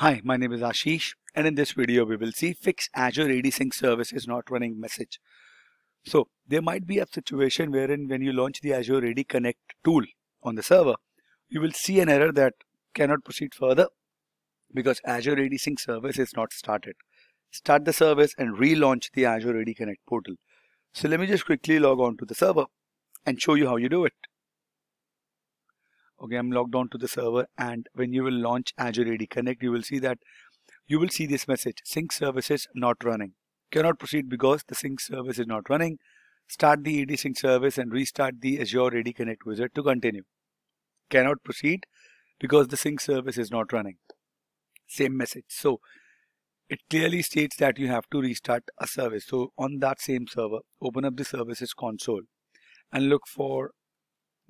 Hi, my name is Ashish and in this video we will see fix Azure AD Sync service is not running message. So there might be a situation wherein when you launch the Azure AD Connect tool on the server, you will see an error that cannot proceed further because Azure AD Sync service is not started. Start the service and relaunch the Azure AD Connect portal. So let me just quickly log on to the server and show you how you do it okay i'm logged on to the server and when you will launch azure ad connect you will see that you will see this message sync services not running cannot proceed because the sync service is not running start the ad sync service and restart the azure ad connect wizard to continue cannot proceed because the sync service is not running same message so it clearly states that you have to restart a service so on that same server open up the services console and look for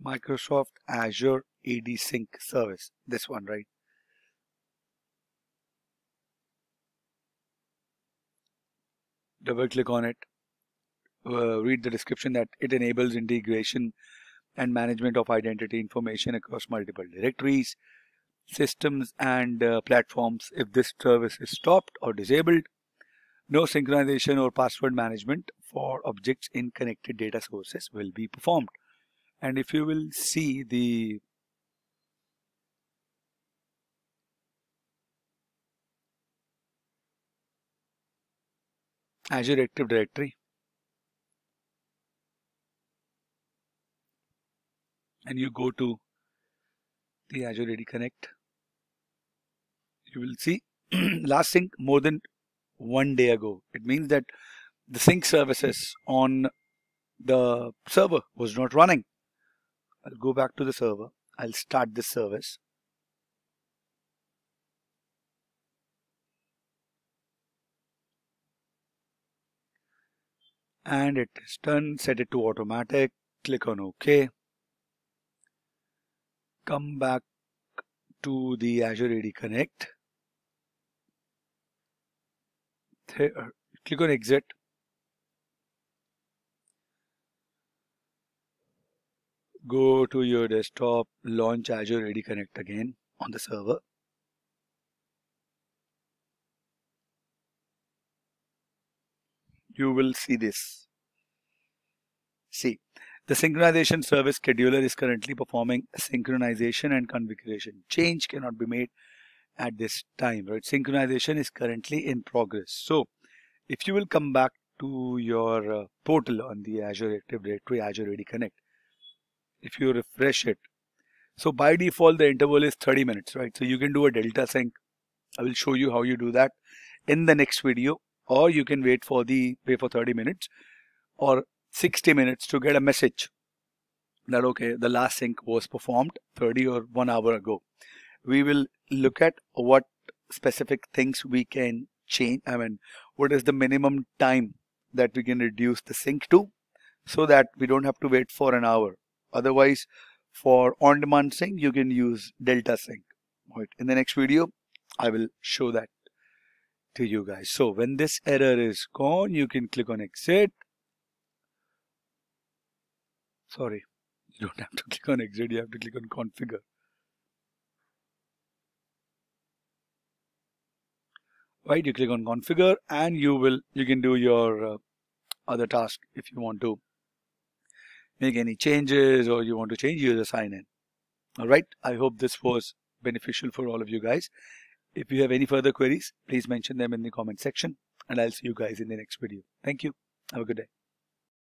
Microsoft Azure AD Sync service. This one, right? Double click on it. Uh, read the description that it enables integration and management of identity information across multiple directories, systems and uh, platforms. If this service is stopped or disabled, no synchronization or password management for objects in connected data sources will be performed and if you will see the Azure Active Directory and you go to the Azure AD Connect you will see last sync more than one day ago it means that the sync services on the server was not running I'll go back to the server. I'll start this service. And it is done. Set it to automatic. Click on OK. Come back to the Azure AD Connect. There, uh, click on exit go to your desktop, launch Azure AD Connect again on the server. You will see this. See, the synchronization service scheduler is currently performing synchronization and configuration. Change cannot be made at this time, right? Synchronization is currently in progress. So, if you will come back to your uh, portal on the Azure Active Directory, Azure AD Connect, if you refresh it. So by default, the interval is 30 minutes, right? So you can do a delta sync. I will show you how you do that in the next video, or you can wait for the wait for 30 minutes or 60 minutes to get a message that okay, the last sync was performed 30 or one hour ago. We will look at what specific things we can change. I mean, what is the minimum time that we can reduce the sync to so that we don't have to wait for an hour. Otherwise, for on-demand sync, you can use Delta Sync. Right. In the next video, I will show that to you guys. So when this error is gone, you can click on exit. Sorry, you don't have to click on exit, you have to click on configure. Right, you click on configure and you will you can do your uh, other task if you want to make any changes or you want to change user sign-in. Alright, I hope this was beneficial for all of you guys. If you have any further queries, please mention them in the comment section and I'll see you guys in the next video. Thank you. Have a good day.